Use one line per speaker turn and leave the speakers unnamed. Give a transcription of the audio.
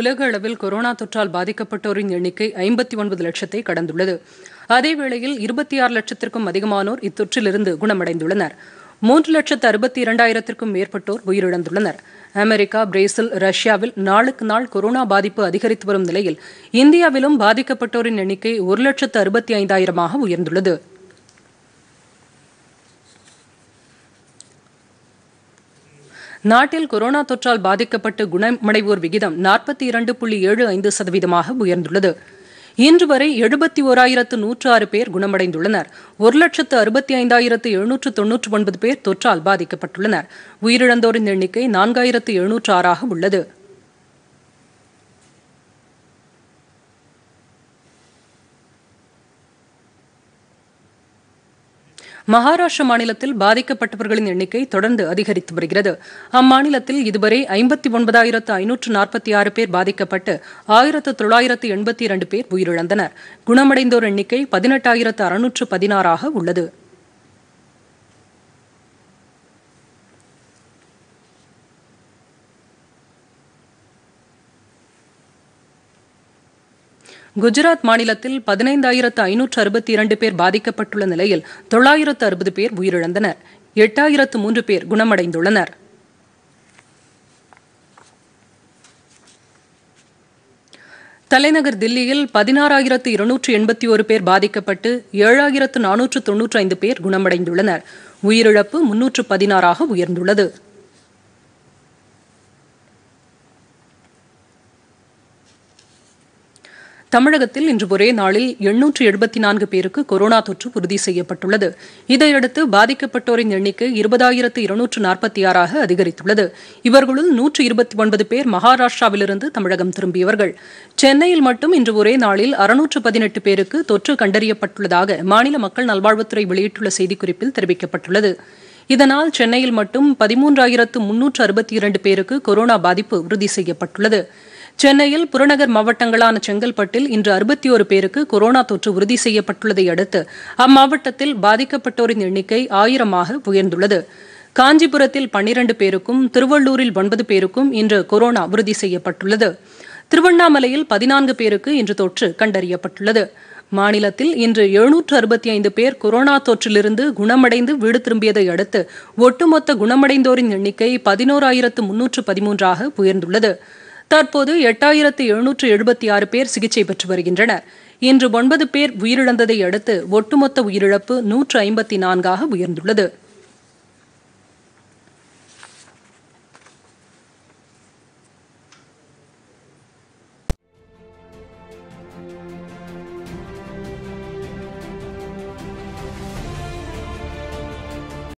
உலக அளவில் கொரோனா தொற்றால் பாதிக்கப்பட்டோரின் எண்ணிக்கை ஐம்பத்தி ஒன்பது லட்சத்தை கடந்துள்ளது அதேவேளையில் இருபத்தி ஆறு லட்சத்திற்கும் அதிகமானோர் இத்தொற்றிலிருந்து குணமடைந்துள்ளனர் மூன்று லட்சத்து அறுபத்தி இரண்டாயிரத்திற்கும் மேற்பட்டோர் உயிரிழந்துள்ளனர் அமெரிக்கா பிரேசில் ரஷ்யாவில் நாளுக்கு நாள் கொரோனா பாதிப்பு அதிகரித்து வரும் நிலையில் இந்தியாவிலும் பாதிக்கப்பட்டோரின் எண்ணிக்கை ஒரு லட்சத்து அறுபத்தி ஐந்தாயிரமாக உயர்ந்துள்ளது நாட்டில் கொரோனா தொற்றால் பாதிக்கப்பட்டு குணமடைவோர் விகிதம் நாற்பத்தி இரண்டு புள்ளி ஏழு ஐந்து சதவீதமாக உயர்ந்துள்ளது இன்று வரை எழுபத்தி ஓராயிரத்து நூற்று ஆறு பேர் குணமடைந்துள்ளனர் ஒரு லட்சத்து அறுபத்தி ஐந்தாயிரத்து எழுநூற்று தொன்னூற்று ஒன்பது பேர் தொற்றால் பாதிக்கப்பட்டுள்ளனர் உயிரிழந்தோரின் எண்ணிக்கை நான்காயிரத்து எழுநூற்று ஆறாக உள்ளது மகாராஷ்டிர மாநிலத்தில் பாதிக்கப்பட்டவர்களின் எண்ணிக்கை தொடர்ந்து அதிகரித்து வருகிறது அம்மாநிலத்தில் இதுவரை ஐம்பத்தி ஒன்பதாயிரத்து ஐநூற்று நாற்பத்தி ஆறு பேர் பாதிக்கப்பட்டு ஆயிரத்து தொள்ளாயிரத்து எண்பத்தி இரண்டு பேர் உயிரிழந்தனர் குணமடைந்தோர் எண்ணிக்கை பதினெட்டாயிரத்து அறுநூற்று பதினாறாக உள்ளது குஜராத் மாநிலத்தில் பதினைந்தாயிரத்து ஐநூற்று அறுபத்தி இரண்டு பேர் பாதிக்கப்பட்டுள்ள நிலையில் தொள்ளாயிரத்து அறுபது பேர் உயிரிழந்தனர் எட்டாயிரத்து மூன்று பேர் குணமடைந்துள்ளனர் தலைநகர் தில்லியில் பதினாறாயிரத்து இருநூற்று எண்பத்தி ஒரு பேர் பாதிக்கப்பட்டு ஏழாயிரத்து நானூற்று தொன்னூற்று ஐந்து பேர் குணமடைந்துள்ளனர் உயிரிழப்பு முன்னூற்று பதினாறாக உயர்ந்துள்ளது தமிழகத்தில் இன்று ஒரே நாளில் எண்ணூற்று எழுபத்தி நான்கு பேருக்கு கொரோனா தொற்று உறுதி செய்யப்பட்டுள்ளது இதையடுத்து பாதிக்கப்பட்டோரின் எண்ணிக்கை இருபதாயிரத்து இருநூற்று நாற்பத்தி ஆறாக அதிகரித்துள்ளது இவர்களுள் நூற்று இருபத்தி ஒன்பது பேர் மகாராஷ்டிராவிலிருந்து தமிழகம் திரும்பியவர்கள் சென்னையில் மட்டும் இன்று ஒரே நாளில் அறுநூற்று பதினெட்டு பேருக்கு தொற்று கண்டறியப்பட்டுள்ளதாக மாநில மக்கள் நல்வாழ்வுத்துறை வெளியிட்டுள்ள செய்திக்குறிப்பில் தெரிவிக்கப்பட்டுள்ளது இதனால் சென்னையில் மட்டும் பதிமூன்றாயிரத்து முன்னூற்று அறுபத்தி இரண்டு பேருக்கு கொரோனா பாதிப்பு உறுதி செய்யப்பட்டுள்ளது சென்னையில் புறநகர் மாவட்டங்களான செங்கல்பட்டில் இன்று அறுபத்தி ஒரு பேருக்கு கொரோனா தொற்று உறுதி செய்யப்பட்டுள்ளதை அடுத்து அம்மாவட்டத்தில் பாதிக்கப்பட்டோரின் எண்ணிக்கை ஆயிரமாக உயர்ந்துள்ளது காஞ்சிபுரத்தில் பன்னிரண்டு பேருக்கும் திருவள்ளூரில் ஒன்பது பேருக்கும் இன்று கொரோனா உறுதி செய்யப்பட்டுள்ளது திருவண்ணாமலையில் பதினான்கு பேருக்கு இன்று தொற்று கண்டறியப்பட்டுள்ளது மாநிலத்தில் இன்று எழுநூற்று அறுபத்தி ஐந்து பேர் கொரோனா தொற்றிலிருந்து குணமடைந்து வீடு திரும்பியதை அடுத்து ஒட்டுமொத்த குணமடைந்தோரின் எண்ணிக்கை பதினோராயிரத்து முன்னூற்று பதிமூன்றாக உயர்ந்துள்ளது தற்போது எட்டாயிரத்து எழுநூற்று எழுபத்தி ஆறு பேர் சிகிச்சை பெற்று வருகின்றனர் இன்று ஒன்பது பேர் உயிரிழந்ததை அடுத்து ஒட்டுமொத்த உயிரிழப்பு நூற்று ஐம்பத்தி நான்காக உயர்ந்துள்ளது